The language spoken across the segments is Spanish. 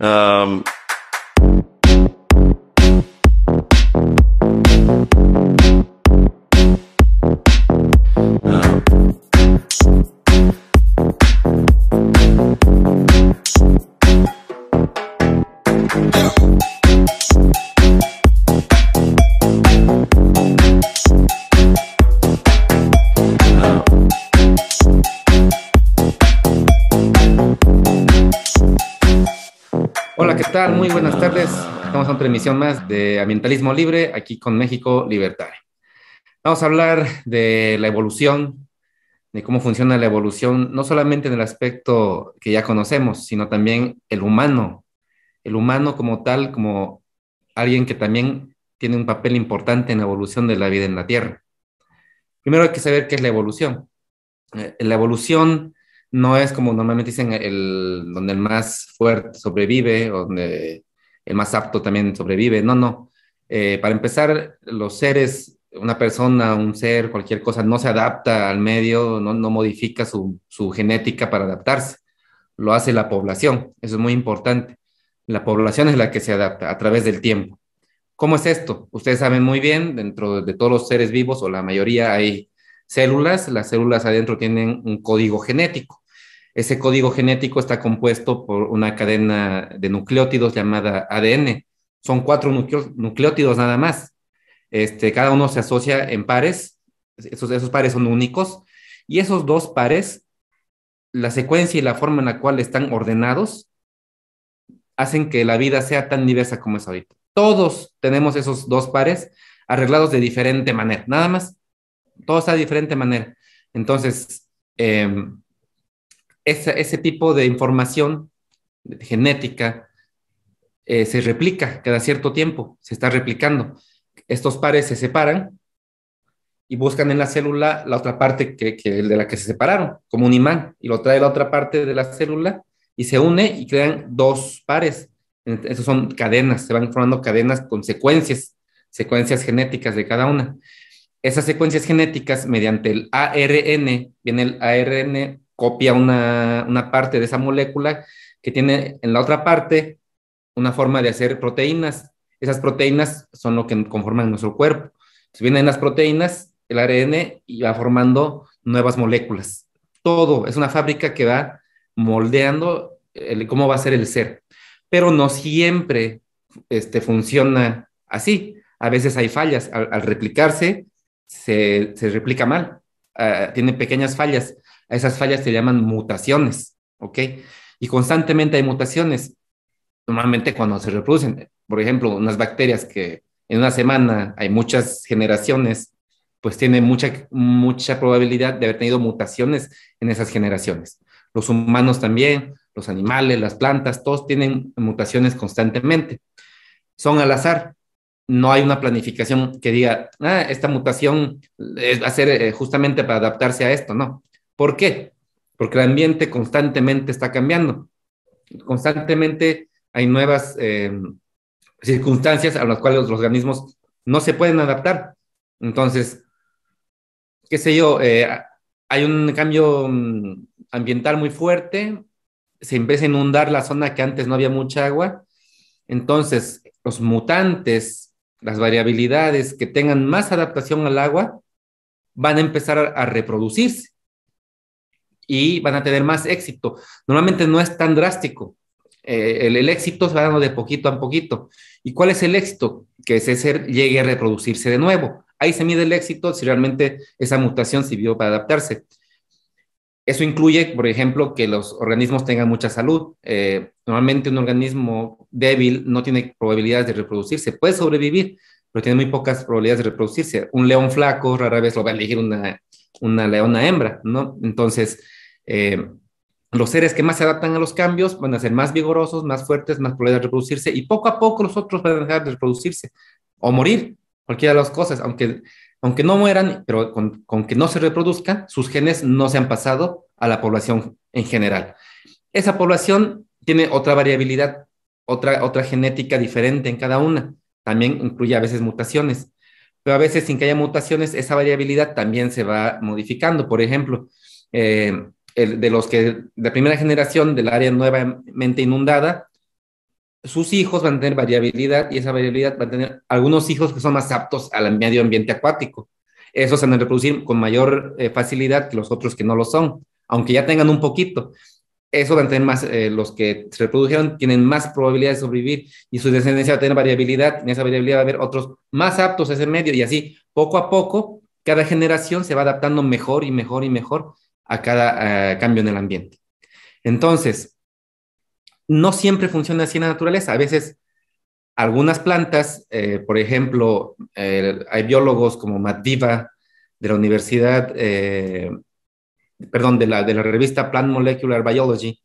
Uh. tal? Muy buenas tardes. Estamos en otra emisión más de Ambientalismo Libre, aquí con México Libertad. Vamos a hablar de la evolución, de cómo funciona la evolución, no solamente en el aspecto que ya conocemos, sino también el humano, el humano como tal, como alguien que también tiene un papel importante en la evolución de la vida en la Tierra. Primero hay que saber qué es la evolución. Eh, la evolución no es como normalmente dicen el, donde el más fuerte sobrevive donde el más apto también sobrevive. No, no. Eh, para empezar, los seres, una persona, un ser, cualquier cosa, no se adapta al medio, no, modifica su, su, genética para adaptarse. Lo hace la población. Eso es muy importante. La población es la que se adapta a través del tiempo. ¿Cómo es esto? Ustedes saben muy bien, dentro de todos los seres vivos o la mayoría hay células. Las células adentro tienen un código genético ese código genético está compuesto por una cadena de nucleótidos llamada ADN. Son cuatro nucleótidos nada más. Este, cada uno se asocia en pares. Esos, esos pares son únicos. Y esos dos pares, la secuencia y la forma en la cual están ordenados, hacen que la vida sea tan diversa como es ahorita. Todos tenemos esos dos pares arreglados de diferente manera, nada más. Todos a diferente manera. Entonces, em, ese, tipo de información genética eh, se replica cada cierto tiempo, se está replicando. Estos pares se separan y buscan en la célula la otra parte que, de la que se separaron, como un imán, y lo trae la otra parte de la célula y se une y crean dos pares. Esas son cadenas, se van formando cadenas con secuencias, secuencias genéticas de cada una. Esas secuencias genéticas, mediante el ARN, viene el ARN copia una, parte de esa molécula que tiene en la otra parte una forma de hacer proteínas. Esas proteínas son lo que conforman nuestro cuerpo. Si vienen las proteínas, el ARN y va formando nuevas moléculas. Todo es una fábrica que va moldeando cómo va a ser el ser. Pero no siempre este, funciona así. A veces hay fallas. Al, replicarse, se, replica mal. Ah, tiene pequeñas fallas. A esas fallas se llaman mutaciones, ¿ok? Y constantemente hay mutaciones. Normalmente cuando se reproducen, por ejemplo, unas bacterias que en una semana hay muchas generaciones, pues tiene mucha, mucha probabilidad de haber tenido mutaciones en esas generaciones. Los humanos también, los animales, las plantas, todos tienen mutaciones constantemente. Son al azar. No hay una planificación que diga, ah, esta mutación es, va a ser eh, justamente para adaptarse a esto, no. ¿Por qué? Porque el ambiente constantemente está cambiando. Constantemente hay nuevas em, circunstancias a las cuales los organismos no se pueden adaptar. Entonces, qué sé yo, eh, hay un cambio mm, ambiental muy fuerte, se empieza a inundar la zona que antes no había mucha agua. Entonces, los mutantes, las variabilidades que tengan más adaptación al agua, van a empezar a, reproducirse y van a tener más éxito. Normalmente no es tan drástico. Eh, el, éxito se va dando de poquito a poquito. ¿Y cuál es el éxito? Que ese ser llegue a reproducirse de nuevo. Ahí se mide el éxito si realmente esa mutación sirvió para adaptarse. Eso incluye, por ejemplo, que los organismos tengan mucha salud. Eh, normalmente un organismo débil no tiene probabilidades de reproducirse. Puede sobrevivir, pero tiene muy pocas probabilidades de reproducirse. Un león flaco rara vez lo va a elegir una, una leona hembra, ¿no? Entonces, eh, los seres que más se adaptan a los cambios van a ser más vigorosos, más fuertes, más probables de reproducirse y poco a poco los otros van a dejar de reproducirse o morir, cualquiera de las cosas, aunque, aunque no mueran, pero con, que no se reproduzcan, sus genes no se han pasado a la población en general. Esa población tiene otra variabilidad, otra, otra genética diferente en cada una. También incluye a veces mutaciones, pero a veces sin que haya mutaciones, esa variabilidad también se va modificando. Por ejemplo, eh, de los que de primera generación del área nuevamente inundada, sus hijos van a tener variabilidad y esa variabilidad va a tener algunos hijos que son más aptos al medio ambiente acuático. Esos se van a reproducir con mayor eh, facilidad que los otros que no lo son, aunque ya tengan un poquito. Eso van a tener más, eh, los que se reprodujeron tienen más probabilidad de sobrevivir y su descendencia va a tener variabilidad. En esa variabilidad va a haber otros más aptos a ese medio y así, poco a poco, cada generación se va adaptando mejor y mejor y mejor a cada eh, cambio en el ambiente. Entonces, no siempre funciona así en la naturaleza. A veces algunas plantas, eh, por ejemplo, eh, hay biólogos como Matt de la Universidad, perdón, de la, de la revista Plant Molecular Biology,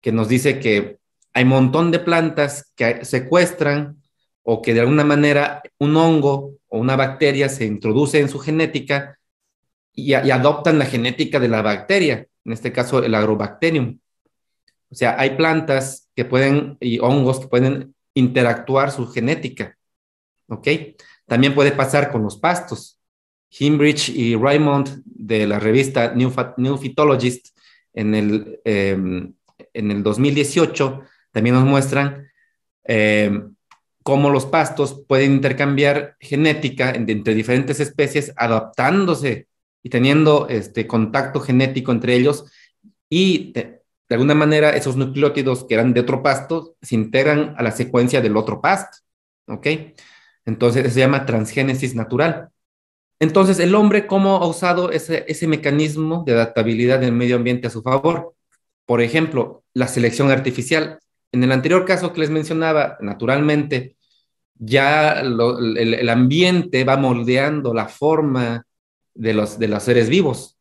que nos dice que hay un montón de plantas que secuestran o que de alguna manera un hongo o una bacteria se introduce en su genética y, adoptan la genética de la bacteria, en este caso el agrobacterium. O sea, hay plantas que pueden y hongos que pueden interactuar su genética. ¿Ok? También puede pasar con los pastos. Himbridge y Raymond de la revista New, Phytologist en el, 2018 em, también nos muestran em, cómo los pastos pueden intercambiar genética entre diferentes especies adaptándose y teniendo este contacto genético entre ellos y de, alguna manera esos nucleótidos que eran de otro pasto se integran a la secuencia del otro pasto, ¿ok? Entonces se llama transgénesis natural. Entonces el hombre cómo ha usado ese, mecanismo de adaptabilidad del medio ambiente a su favor. Por ejemplo, la selección artificial. En el anterior caso que les mencionaba, naturalmente, ya el, el, ambiente va moldeando la forma de los, seres vivos.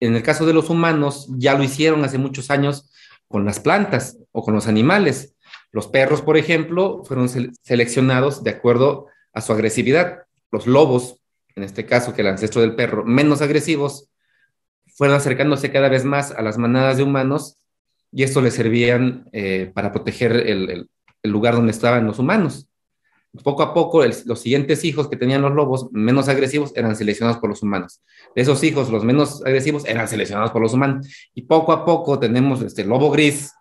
En el caso de los humanos, ya lo hicieron hace muchos años con las plantas o con los animales. Los perros, por ejemplo, fueron seleccionados de acuerdo a su agresividad. Los lobos, en este caso, que el ancestro del perro, menos agresivos, fueron acercándose cada vez más a las manadas de humanos y esto les servían eh, para proteger el, lugar donde estaban los humanos poco a poco los siguientes hijos que tenían los lobos menos agresivos eran seleccionados por los humanos. De esos hijos, los menos agresivos eran seleccionados por los humanos. Y poco a poco tenemos este lobo gris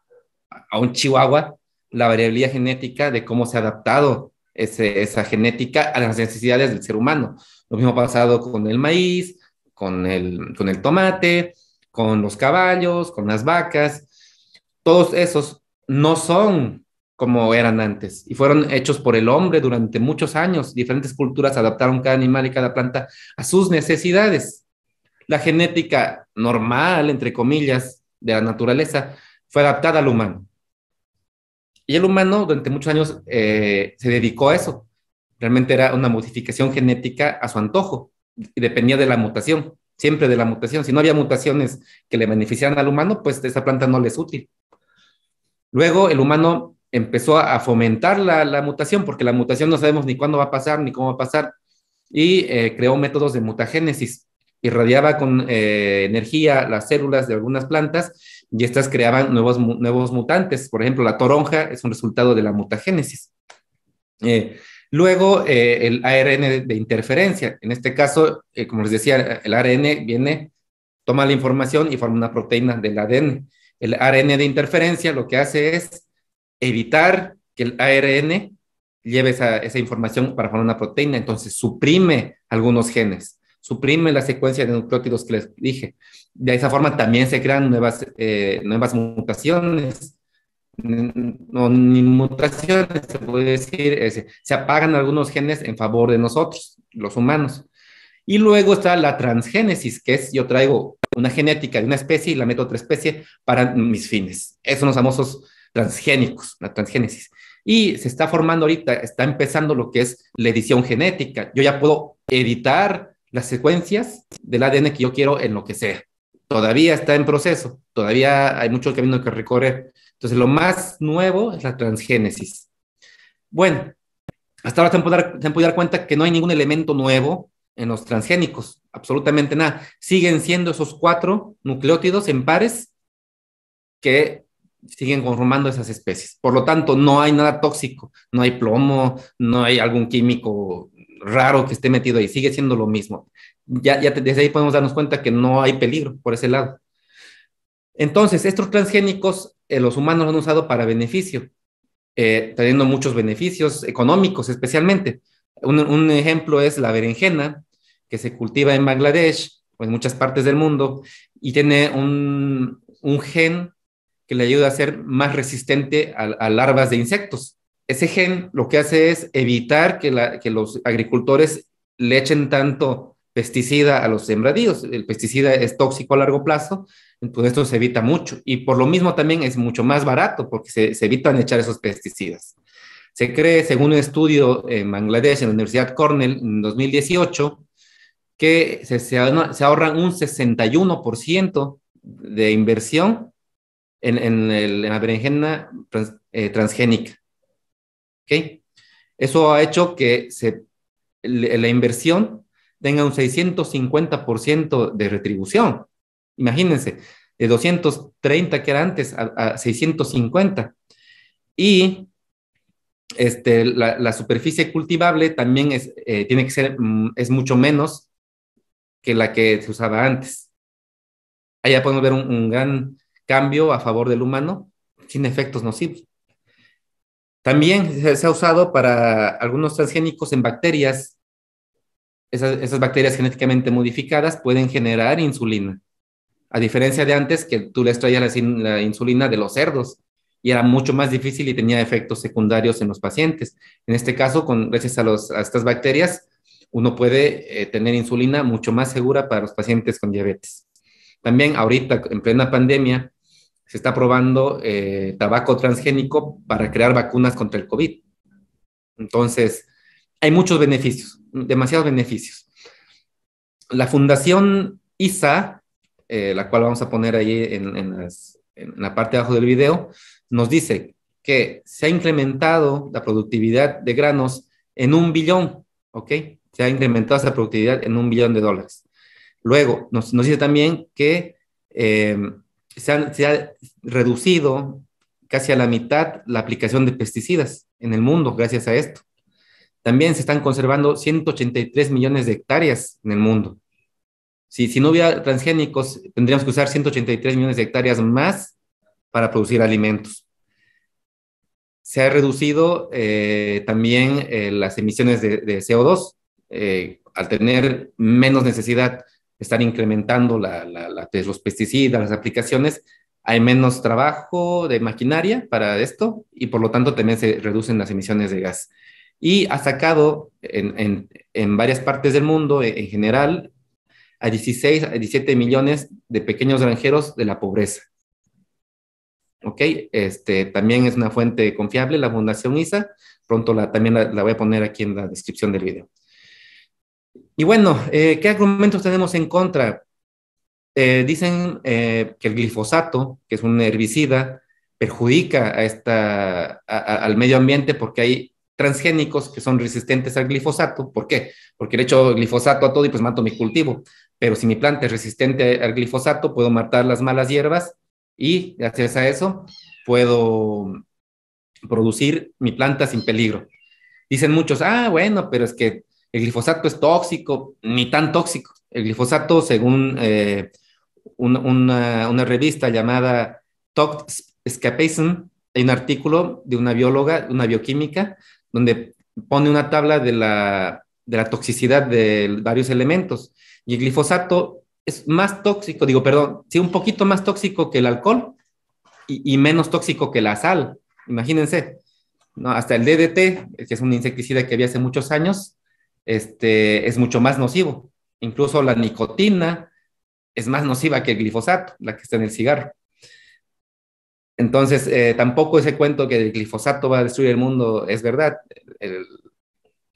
a un chihuahua, la variabilidad genética de cómo se ha adaptado esa genética a las necesidades del ser humano. Lo mismo ha pasado con el maíz, con el tomate, con los caballos, con las vacas. Todos esos no son como eran antes. Y fueron hechos por el hombre durante muchos años. Diferentes culturas adaptaron cada animal y cada planta a sus necesidades. La genética normal, entre comillas, de la naturaleza fue adaptada al humano. Y el humano durante muchos años eh, se dedicó a eso. Realmente era una modificación genética a su antojo y dependía de la mutación, siempre de la mutación. Si no había mutaciones que le beneficiaran al humano, pues esa planta no le es útil. Luego el humano empezó a fomentar la, mutación, porque la mutación no sabemos ni cuándo va a pasar, ni cómo va a pasar, y eh, creó métodos de mutagénesis. Irradiaba con eh, energía las células de algunas plantas y estas creaban nuevos, nuevos mutantes. Por ejemplo, la toronja es un resultado de la mutagénesis. Eh, luego, el ARN de interferencia. En este caso, como les decía, el ARN viene, toma la información y forma una proteína del ADN. El ARN de interferencia lo que hace es evitar que el ARN lleve esa, esa información para formar una proteína, entonces suprime algunos genes, suprime la secuencia de nucleótidos que les dije. De esa forma también se crean nuevas, eh, nuevas mutaciones, no, ni mutaciones, se puede decir, se apagan algunos genes en favor de nosotros, los humanos. Y luego está la transgénesis, que es yo traigo una genética de una especie y la meto a otra especie para mis fines. Esos son los famosos transgénicos, la transgénesis. Y se está formando ahorita, está empezando lo que es la edición genética. Yo ya puedo editar las secuencias del ADN que yo quiero en lo que sea. Todavía está en proceso, todavía hay mucho camino que recorrer. Entonces, lo más nuevo es la transgénesis. Bueno, hasta ahora se han, dar cuenta que no hay ningún elemento nuevo en los transgénicos, absolutamente nada. Siguen siendo esos cuatro nucleótidos en pares que siguen conformando esas especies. Por lo tanto, no hay nada tóxico, no hay plomo, no hay algún químico raro que esté metido ahí, sigue siendo lo mismo. Ya, desde ahí podemos darnos cuenta que no hay peligro por ese lado. Entonces, estos transgénicos, eh, los humanos los han usado para beneficio, eh, teniendo muchos beneficios económicos especialmente. Un, ejemplo es la berenjena, que se cultiva en Bangladesh o en muchas partes del mundo, y tiene un gen que le ayuda a ser más resistente a, larvas de insectos. Ese gen lo que hace es evitar que, los agricultores le echen tanto pesticida a los sembradíos. El pesticida es tóxico a largo plazo, entonces esto se evita mucho. Y por lo mismo también es mucho más barato porque se, se evitan echar esos pesticidas. Se cree, según un estudio en Bangladesh, en la Universidad Cornell, en 2018, que se, se ahorran un 61% de inversión en, la berenjena eh, transgénica. Eso ha hecho que la inversión tenga un 650% de retribución. Imagínense, de 230 que era antes a, 650. Y este, la, superficie cultivable también es, eh, tiene que ser, mm, es mucho menos que la que se usaba antes. Allá podemos ver un gran cambio a favor del humano sin efectos nocivos. También se, ha usado para algunos transgénicos en bacterias. Esas, bacterias genéticamente modificadas pueden generar insulina. A diferencia de antes que tú les traías la, insulina de los cerdos y era mucho más difícil y tenía efectos secundarios en los pacientes. En este caso, con, gracias a, estas bacterias, uno puede eh, tener insulina mucho más segura para los pacientes con diabetes. También ahorita, en plena pandemia, se está probando eh, tabaco transgénico para crear vacunas contra el COVID. Entonces, hay muchos beneficios, demasiados beneficios. La Fundación ISA, eh, la cual vamos a poner ahí en, la parte de abajo del video, nos dice que se ha incrementado la productividad de granos en un billón, ¿ok? Se ha incrementado esa productividad en un billón de dólares. Luego, nos, dice también que eh, se, ha reducido casi a la mitad la aplicación de pesticidas en el mundo gracias a esto. También se están conservando 183 millones de hectáreas en el mundo. Si, no hubiera transgénicos, tendríamos que usar 183 millones de hectáreas más para producir alimentos. Se ha reducido eh, también eh, las emisiones de, CO2 eh, al tener menos necesidad están incrementando pues, los pesticidas, las aplicaciones, hay menos trabajo de maquinaria para esto y por lo tanto también se reducen las emisiones de gas. Y ha sacado en, varias partes del mundo, e, en, general, a 16, a 17 millones de pequeños granjeros de la pobreza. ¿Ok? Este, también es una fuente confiable, la Fundación ISA. Pronto la, también la voy a poner aquí en la descripción del video. Y bueno, eh, ¿qué argumentos tenemos en contra? Eh, dicen eh, que el glifosato, que es un herbicida, perjudica a esta, al medio ambiente porque hay transgénicos que son resistentes al glifosato. ¿Por qué? Porque le echo glifosato a todo y pues mato mi cultivo. Pero si mi planta es resistente al glifosato, puedo matar las malas hierbas y gracias a eso puedo producir mi planta sin peligro. Dicen muchos, ah, bueno, pero es que el glifosato es tóxico, ni tan tóxico. El glifosato, según eh, una, revista llamada Tox Escapism, hay un artículo de una bióloga, una bioquímica, donde pone una tabla de la, toxicidad de varios elementos. Y el glifosato es más tóxico, digo, perdón, sí, un poquito más tóxico que el alcohol y, menos tóxico que la sal. Imagínense, ¿no? hasta el DDT, que es un insecticida que había hace muchos años, este, es mucho más nocivo. Incluso la nicotina es más nociva que el glifosato, la que está en el cigarro. Entonces, eh, tampoco ese cuento que el glifosato va a destruir el mundo es verdad.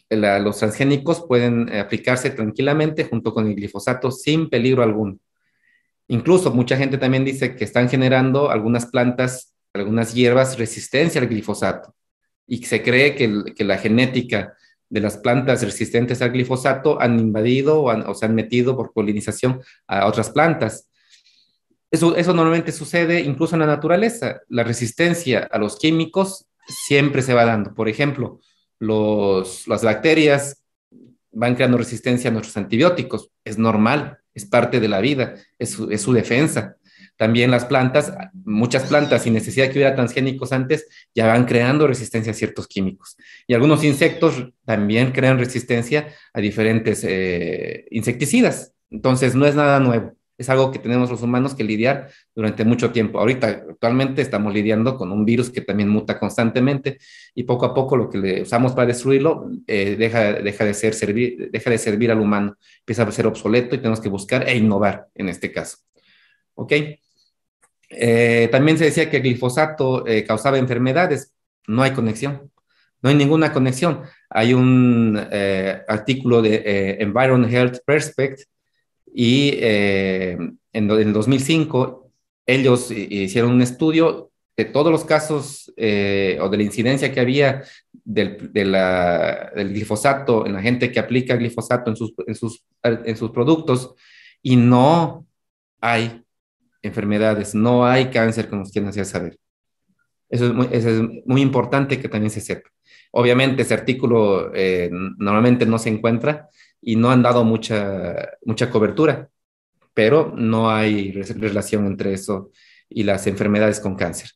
los transgénicos pueden eh, aplicarse tranquilamente junto con el glifosato sin peligro alguno. Incluso mucha gente también dice que están generando algunas plantas, algunas hierbas resistencia al glifosato y se cree que la genética de las plantas resistentes al glifosato han invadido o, se han metido por polinización a otras plantas. Eso, normalmente sucede incluso en la naturaleza. La resistencia a los químicos siempre se va dando. Por ejemplo, las bacterias van creando resistencia a nuestros antibióticos. Es normal, es parte de la vida, es es su defensa. También las plantas, muchas plantas, sin necesidad de que hubiera transgénicos antes, ya van creando resistencia a ciertos químicos. Y algunos insectos también crean resistencia a diferentes eh, insecticidas. Entonces, no es nada nuevo. Es algo que tenemos los humanos que lidiar durante mucho tiempo. Ahorita, actualmente, estamos lidiando con un virus que también muta constantemente y poco a poco lo que le usamos para destruirlo eh, deja, deja, de ser servir, deja de servir al humano, empieza a ser obsoleto y tenemos que buscar e innovar en este caso. ¿Ok? Eh, también se decía que el glifosato eh, causaba enfermedades. No hay conexión, no hay ninguna conexión. Hay un eh, artículo de Environment Health Perspect y en, el 2005 ellos hicieron un estudio de todos los casos o de la incidencia que había del, de del, glifosato en la gente que aplica glifosato en sus, en sus, en sus productos y no hay enfermedades, no hay cáncer, como usted nos hacía saber. Eso es, muy, importante que también se sepa. Obviamente, ese artículo eh, normalmente no se encuentra y no han dado mucha, mucha cobertura, pero no hay relación entre eso y las enfermedades con cáncer.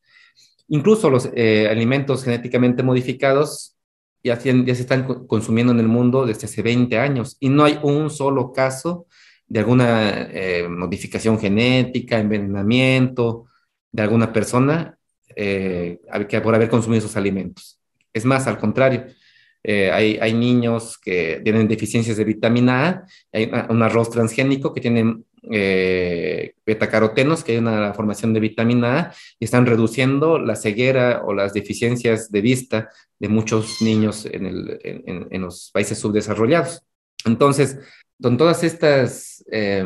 Incluso los eh, alimentos genéticamente modificados ya, ya se están consumiendo en el mundo desde hace 20 años y no hay un solo caso de alguna eh, modificación genética, envenenamiento de alguna persona eh, que por haber consumido esos alimentos. Es más, al contrario, eh, hay, hay, niños que tienen deficiencias de vitamina A, hay un arroz transgénico que tiene eh, betacarotenos, que hay una formación de vitamina A, y están reduciendo la ceguera o las deficiencias de vista de muchos niños en los países subdesarrollados. Entonces, con todas estas eh,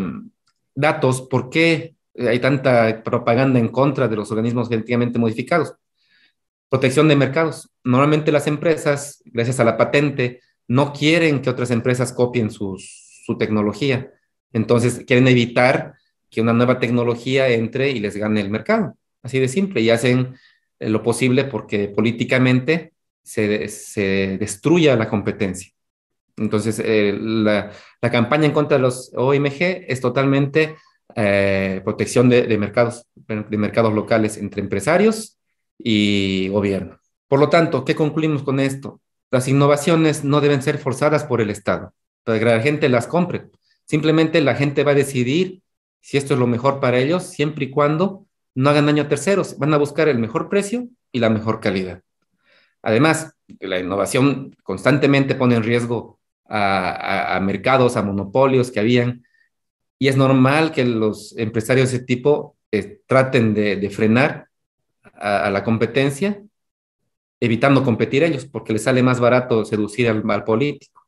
datos, ¿por qué hay tanta propaganda en contra de los organismos genéticamente modificados? Protección de mercados. Normalmente las empresas, gracias a la patente, no quieren que otras empresas copien su tecnología. Entonces, quieren evitar que una nueva tecnología entre y les gane el mercado. Así de simple. Y hacen eh, lo posible porque políticamente se, se destruya la competencia. Entonces, eh, la, campaña en contra de los OMG es totalmente eh, protección de, mercados, de mercados locales entre empresarios y gobierno. Por lo tanto, ¿qué concluimos con esto? Las innovaciones no deben ser forzadas por el Estado para que la gente las compre. Simplemente la gente va a decidir si esto es lo mejor para ellos, siempre y cuando no hagan daño a terceros. Van a buscar el mejor precio y la mejor calidad. Además, la innovación constantemente pone en riesgo a, mercados, a monopolios que habían. Y es normal que los empresarios de ese tipo eh, traten de, frenar a, la competencia, evitando competir ellos, porque les sale más barato seducir al, mal político.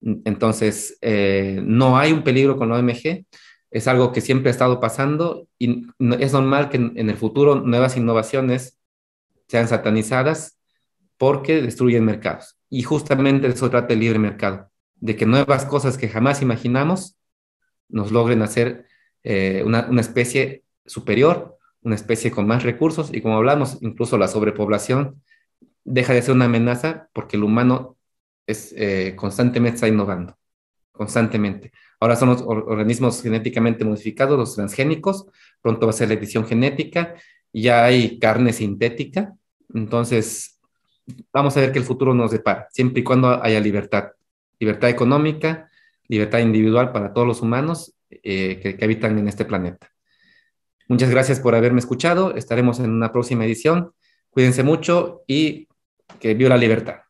Entonces, eh, no hay un peligro con la OMG, es algo que siempre ha estado pasando y es normal que en el futuro nuevas innovaciones sean satanizadas porque destruyen mercados. Y justamente eso trata el libre mercado, de que nuevas cosas que jamás imaginamos nos logren hacer eh, una, especie superior, una especie con más recursos y como hablamos, incluso la sobrepoblación deja de ser una amenaza porque el humano es, eh, constantemente está innovando, constantemente. Ahora son organismos genéticamente modificados, los transgénicos, pronto va a ser la edición genética, ya hay carne sintética, entonces vamos a ver que el futuro nos depara, siempre y cuando haya libertad, libertad económica, libertad individual para todos los humanos eh, que habitan en este planeta. Muchas gracias por haberme escuchado, estaremos en una próxima edición, cuídense mucho y que viva la libertad.